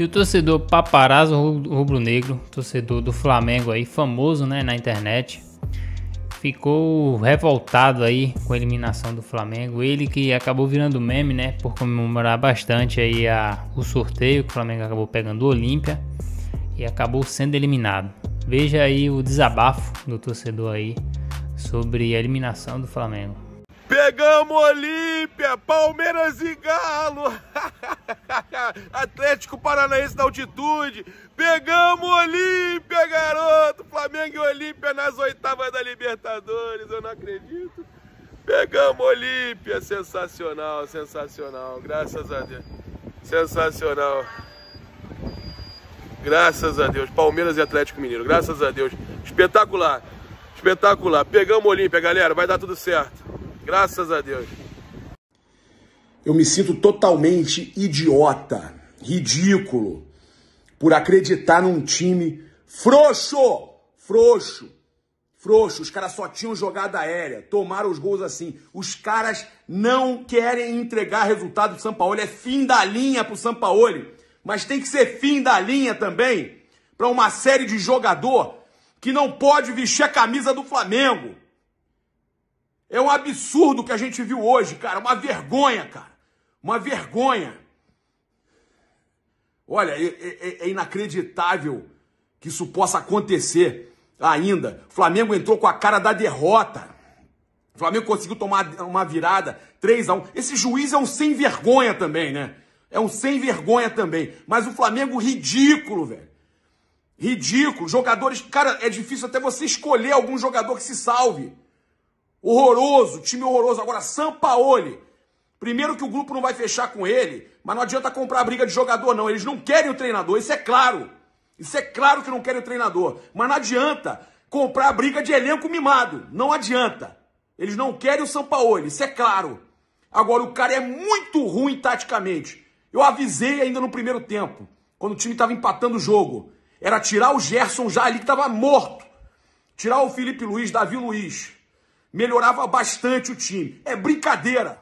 E o torcedor paparazzo rubro-negro, torcedor do Flamengo aí, famoso né, na internet, ficou revoltado aí com a eliminação do Flamengo. Ele que acabou virando meme, né, por comemorar bastante aí a, o sorteio que o Flamengo acabou pegando o Olímpia e acabou sendo eliminado. Veja aí o desabafo do torcedor aí sobre a eliminação do Flamengo. Pegamos Olímpia, Palmeiras e Galo. Atlético Paranaense na altitude. Pegamos Olímpia, garoto! Flamengo e Olímpia nas oitavas da Libertadores, eu não acredito. Pegamos Olímpia, sensacional, sensacional, graças a Deus. Sensacional. Graças a Deus. Palmeiras e Atlético Mineiro, graças a Deus. Espetacular, espetacular. Pegamos Olímpia, galera, vai dar tudo certo. Graças a Deus. Eu me sinto totalmente idiota, ridículo, por acreditar num time frouxo, frouxo, frouxo. Os caras só tinham jogada aérea, tomaram os gols assim. Os caras não querem entregar resultado pro Sampaoli. É fim da linha pro Sampaoli. Mas tem que ser fim da linha também para uma série de jogador que não pode vestir a camisa do Flamengo. É um absurdo o que a gente viu hoje, cara. Uma vergonha, cara. Uma vergonha. Olha, é, é, é, é inacreditável que isso possa acontecer ainda. O Flamengo entrou com a cara da derrota. O Flamengo conseguiu tomar uma virada 3 a 1. Esse juiz é um sem vergonha também, né? É um sem vergonha também. Mas o Flamengo ridículo, velho. Ridículo. Jogadores, cara, é difícil até você escolher algum jogador que se salve. Horroroso, time horroroso. Agora Sampaoli Primeiro que o grupo não vai fechar com ele, mas não adianta comprar briga de jogador, não. Eles não querem o treinador, isso é claro. Isso é claro que não querem o treinador. Mas não adianta comprar briga de elenco mimado. Não adianta. Eles não querem o Sampaoli, isso é claro. Agora, o cara é muito ruim taticamente. Eu avisei ainda no primeiro tempo, quando o time estava empatando o jogo. Era tirar o Gerson já ali que estava morto. Tirar o Felipe Luiz, Davi Luiz. Melhorava bastante o time. É brincadeira.